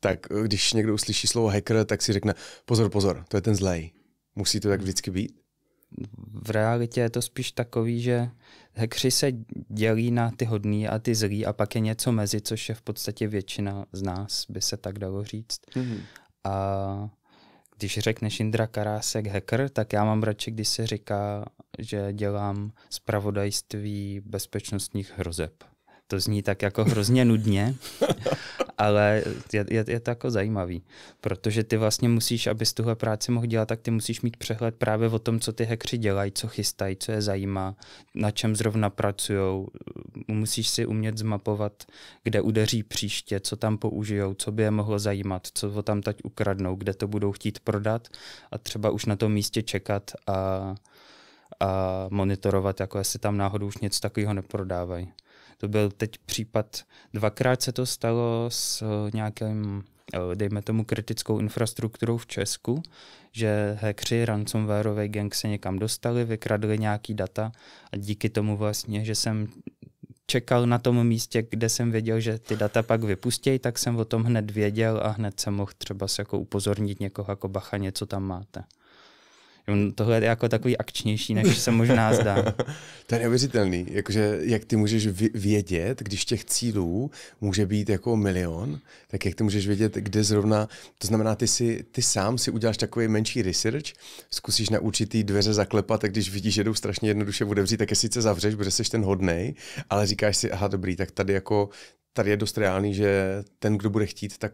tak eh, když někdo uslyší slovo hacker, tak si řekne, pozor, pozor, to je ten zlej. Musí to tak vždycky být? V realitě je to spíš takový, že hekři se dělí na ty hodný a ty zlý a pak je něco mezi, což je v podstatě většina z nás, by se tak dalo říct. Mm-hmm. A když řekneš Indra Karásek hacker, tak já mám radši, když se říká, že dělám zpravodajství bezpečnostních hrozeb to zní tak jako hrozně nudně, ale je, je, je to jako zajímavý, protože ty vlastně musíš, abys tuhle práci mohl dělat, tak ty musíš mít přehled právě o tom, co ty hekři dělají, co chystají, co je zajímá, na čem zrovna pracují. Musíš si umět zmapovat, kde udeří příště, co tam použijou, co by je mohlo zajímat, co ho tam teď ukradnou, kde to budou chtít prodat a třeba už na tom místě čekat a a monitorovat, jako jestli tam náhodou už něco takového neprodávají. To byl teď případ, dvakrát se to stalo s eh, nějakým, eh, dejme tomu, kritickou infrastrukturou v Česku, že hekři ransomwareové gang se někam dostali, vykradli nějaký data a díky tomu vlastně, že jsem čekal na tom místě, kde jsem věděl, že ty data pak vypustějí, tak jsem o tom hned věděl a hned jsem mohl třeba se jako upozornit někoho, jako bacha, něco tam máte. Mm, tohle je jako takový akčnější, než se možná zdá. to je neuvěřitelný, jakože jak ty můžeš vědět, když těch cílů může být jako milion, tak jak ty můžeš vědět, kde zrovna, to znamená, ty, si, ty sám si uděláš takový menší research, zkusíš na určitý dveře zaklepat, tak když vidíš, že jdou strašně jednoduše otevřít, tak je sice zavřeš, protože jsi ten hodnej, ale říkáš si, aha, dobrý, tak tady jako, tady je dost reálný, že ten, kdo bude chtít, tak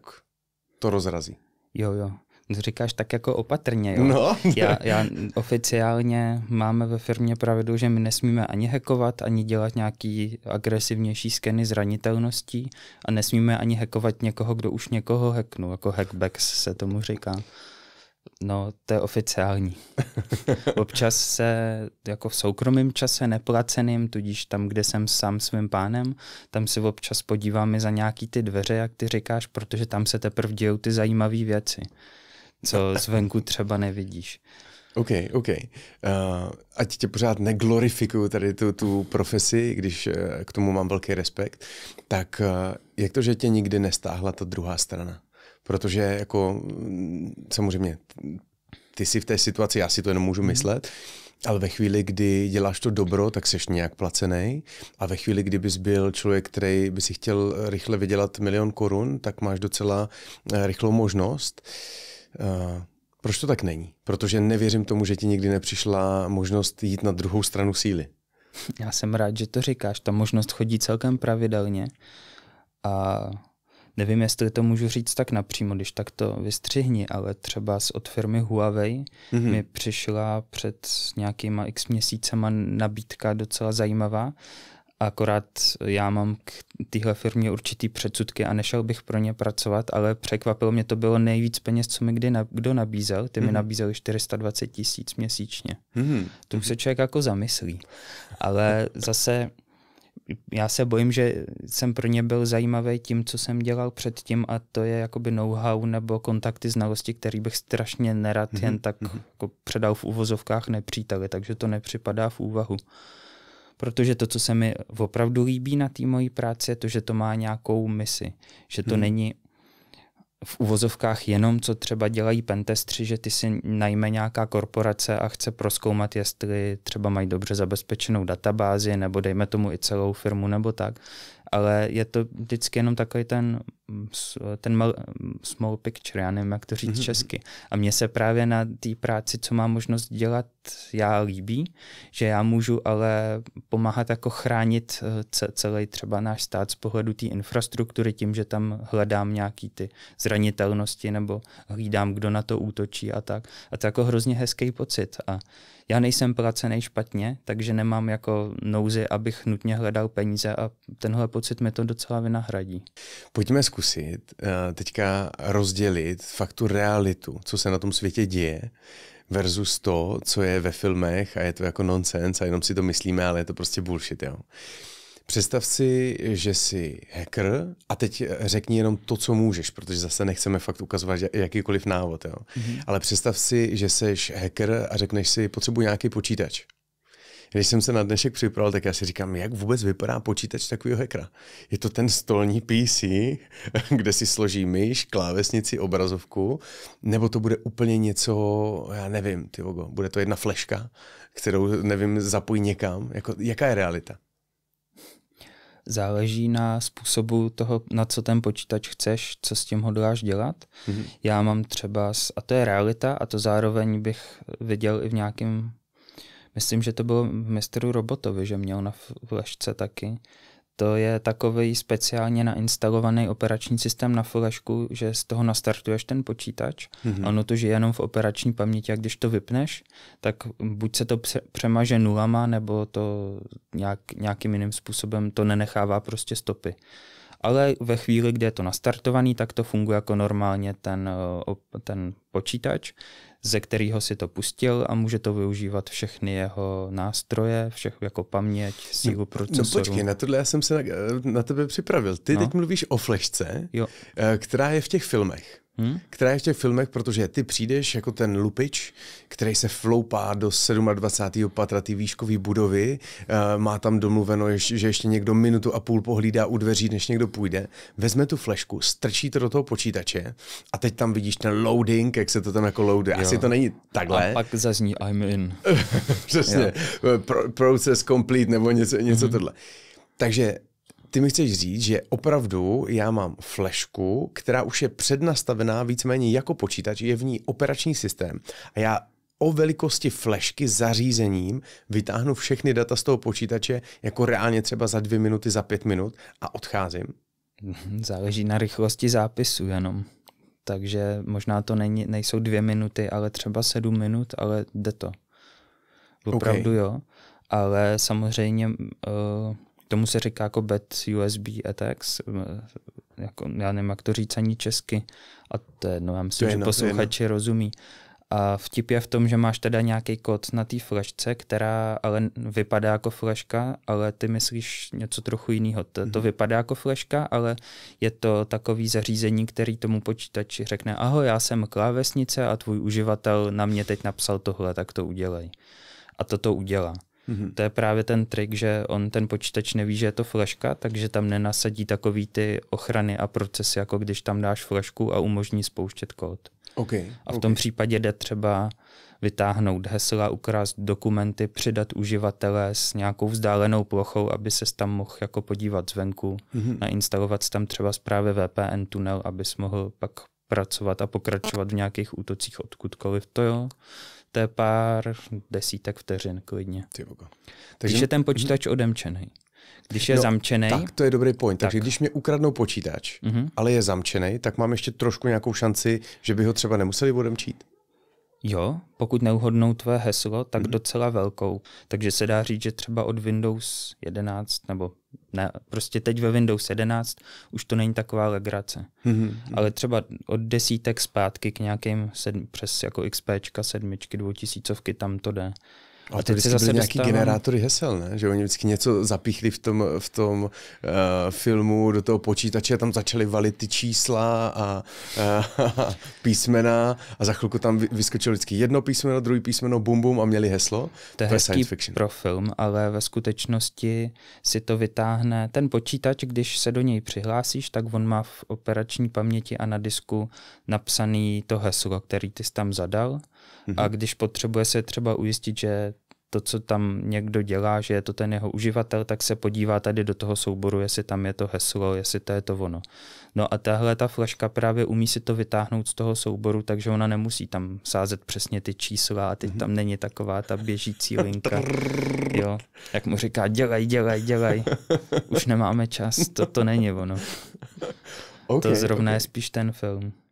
to rozrazí. Jo, jo to říkáš tak jako opatrně. Jo? No. já, já oficiálně máme ve firmě pravidlo, že my nesmíme ani hackovat, ani dělat nějaký agresivnější skeny zranitelností a nesmíme ani hackovat někoho, kdo už někoho hacknul, jako hackbacks se tomu říká. No, to je oficiální. Občas se jako v soukromém čase neplaceným, tudíž tam, kde jsem sám svým pánem, tam si občas podíváme za nějaký ty dveře, jak ty říkáš, protože tam se teprve dějou ty zajímavé věci co zvenku třeba nevidíš. OK, OK. Uh, ať tě pořád neglorifikuju tady tu, tu profesi, když uh, k tomu mám velký respekt, tak uh, jak to, že tě nikdy nestáhla ta druhá strana? Protože jako mm, samozřejmě ty jsi v té situaci, já si to jenom můžu mhm. myslet, ale ve chvíli, kdy děláš to dobro, tak seš nějak placený. A ve chvíli, kdy bys byl člověk, který by si chtěl rychle vydělat milion korun, tak máš docela rychlou možnost. Uh, Eh, proč to tak není? Protože nevěřím tomu, že ti nikdy nepřišla možnost jít na druhou stranu síly. Já jsem rád, že to říkáš. Ta možnost chodí celkem pravidelně. A nevím, jestli to můžu říct tak napřímo, když tak to vystřihni, ale třeba od firmy Huawei mm-hmm. mi přišla před nějakýma x měsícema nabídka docela zajímavá Akorát já mám k téhle firmě určitý předsudky a nešel bych pro ně pracovat, ale překvapilo mě, to bylo nejvíc peněz, co mi kdy na, kdo nabízel. Ty mm mi mhm. nabízeli 420 tisíc měsíčně. mm To se mhm. člověk jako zamyslí. Ale zase já se bojím, že jsem pro ně byl zajímavý tím, co jsem dělal předtím a to je jakoby know-how nebo kontakty, znalosti, který bych strašně nerad mm jen tak mm jako předal v úvozovkách nepříteli, takže to nepřipadá v úvahu protože to, co se mi opravdu líbí na té mojí práci, je to, že to má nějakou misi, že to hmm. není v uvozovkách jenom, co třeba dělají pentestři, že ty si najme nějaká korporace a chce proskoumat, jestli třeba mají dobře zabezpečenou databázi, nebo dejme tomu i celou firmu, nebo tak ale je to vždycky jenom takový ten, mm, ten mal, mm, small picture, já nevím, jak to říct mm-hmm. česky. A mně se právě na té práci, co mám možnost dělat, já líbí, že já můžu ale pomáhat jako chránit eh, celý třeba náš stát z pohledu té infrastruktury tím, že tam hledám nějaký ty zranitelnosti nebo hlídám, kdo na to útočí a tak. A to je jako hrozně hezký pocit. A já nejsem placený špatně, takže nemám jako nouzy, abych nutně hledal peníze a tenhle pocit pocit mi to docela vynahradí. Pojďme zkusit eh, teďka rozdělit fakt tu realitu, co se na tom světě děje, versus to, co je ve filmech a je to jako nonsens a jenom si to myslíme, ale je to prostě bullshit, jo. Představ si, že jsi hacker a teď řekni jenom to, co můžeš, protože zase nechceme fakt ukazovat jakýkoliv návod. Jo? Mm-hmm. Ale představ si, že jsi hacker a řekneš si, potřebuji nějaký počítač. Když jsem se na dnešek připravil, tak já si říkám, jak vůbec vypadá počítač takového hekra. Je to ten stolní PC, kde si složí myš, klávesnici, obrazovku, nebo to bude úplně něco, já nevím, ty vogo, bude to jedna fleška, kterou, nevím, zapojí někam. Jako, jaká je realita? záleží na způsobu toho, na co ten počítač chceš, co s tím hodláš dělat. Mm-hmm. Já mám třeba, a to je realita, a to zároveň bych viděl i v nějakém myslím, že to bylo mistru Robotovi, že měl na flešce taky. To je takový speciálně nainstalovaný operační systém na flešku, že z toho nastartuješ ten počítač mm-hmm. ono to žije jenom v operační paměti a když to vypneš, tak buď se to přemaže nulama, nebo to nějak, nějakým jiným způsobem to nenechává prostě stopy ale ve chvíli, kdy je to nastartovaný, tak to funguje jako normálně ten, eh, ten počítač, ze kterého si to pustil a může to využívat všechny jeho nástroje, všech jako paměť, no, sílu no, procesoru. No počkej, na tohle já jsem se na, eh, na tebe připravil. Ty no. teď mluvíš o flešce, jo. Eh, která je v těch filmech hmm? která je v těch filmech, protože ty přijdeš jako ten lupič, který se floupá do 27. patra té výškové budovy, eh, má tam domluveno, že ještě někdo minutu a půl pohlídá u dveří, než někdo půjde, vezme tu flešku, strčí to do toho počítače a teď tam vidíš ten loading, jak se to tam jako loaduje. Jo. Asi to není takhle. A pak zazní I'm in. Přesně. Pro, process complete nebo něco, něco hmm tohle. Takže ty mi chceš říct, že opravdu já mám flešku, která už je přednastavená víceméně jako počítač, je v ní operační systém a já o velikosti flešky zařízením vytáhnu všechny data z toho počítače jako reálně třeba za dvě minuty, za pět minut a odcházím? Mhm, záleží na rychlosti zápisu jenom. Takže možná to není, nejsou dvě minuty, ale třeba sedm minut, ale jde to. Opravdu okay. jo. Ale samozřejmě uh, Tomu se říká jako bad USB attacks, jako, já nevím, jak to říct ani česky, a to je jedno, já myslím, je že no, posluchači no. rozumí. A vtip je v tom, že máš teda nějaký kód na té flashce, která ale vypadá jako flashka, ale ty myslíš něco trochu jiného. To, to mhm. vypadá jako flashka, ale je to takový zařízení, který tomu počítači řekne, ahoj, já jsem klávesnice a tvůj uživatel na mě teď napsal tohle, tak to udělej. A to to udělá. Mm-hmm. To je právě ten trik, že on ten počítač neví, že je to flashka, takže tam nenasadí takový ty ochrany a procesy, jako když tam dáš flashku a umožní spouštět kód. Okay, a v okay. tom případě jde třeba vytáhnout hesla, ukrást dokumenty, přidat uživatele s nějakou vzdálenou plochou, aby se tam mohl jako podívat zvenku, mm-hmm. nainstalovat tam třeba zprávě VPN tunel, aby mohl pak pracovat a pokračovat v nějakých útocích odkudkoliv. To jo. To je pár desítek vteřin klidně. Takže... Když je ten počítač mhm. odemčený. Když je no, zamčený. Tak, to je dobrý point. Tak. Takže když mě ukradnou počítač, mm-hmm. ale je zamčený, tak mám ještě trošku nějakou šanci, že by ho třeba nemuseli odemčít. Jo, pokud neuhodnou tvé heslo, tak hmm. docela velkou. Takže se dá říct, že třeba od Windows 11, nebo ne, prostě teď ve Windows 11 už to není taková legrace. Hmm. Ale třeba od desítek zpátky k nějakým sedm, přes jako XP, sedmičky, dvoutisícovky, tam to jde. A, a to vždycky byly nějaký dostávám... generátory hesel, ne? Že oni vždycky něco zapíchli v tom, v tom uh, filmu do toho počítače a tam začali valit ty čísla a uh, písmena a za chvilku tam vyskočilo vždycky jedno písmeno, druhý písmeno, bum bum a měli heslo. To je, to je science fiction. pro film, ale ve skutečnosti si to vytáhne ten počítač, když se do něj přihlásíš, tak on má v operační paměti a na disku napsaný to heslo, který ty jsi tam zadal. Mm-hmm. A mhm. když potřebuje se třeba ujistit, že to, co tam někdo dělá, že je to ten jeho uživatel, tak se podívá tady do toho souboru, jestli tam je to heslo, jestli to je to ono. No a tahle ta flaška právě umí si to vytáhnout z toho souboru, takže ona nemusí tam sázet přesně ty čísla a teď mm-hmm. tam není taková ta běžící linka. Jo, jak mu říká, dělej, dělej, dělej, už nemáme čas, to, to není ono. Okay, to zrovna okay. je spíš ten film.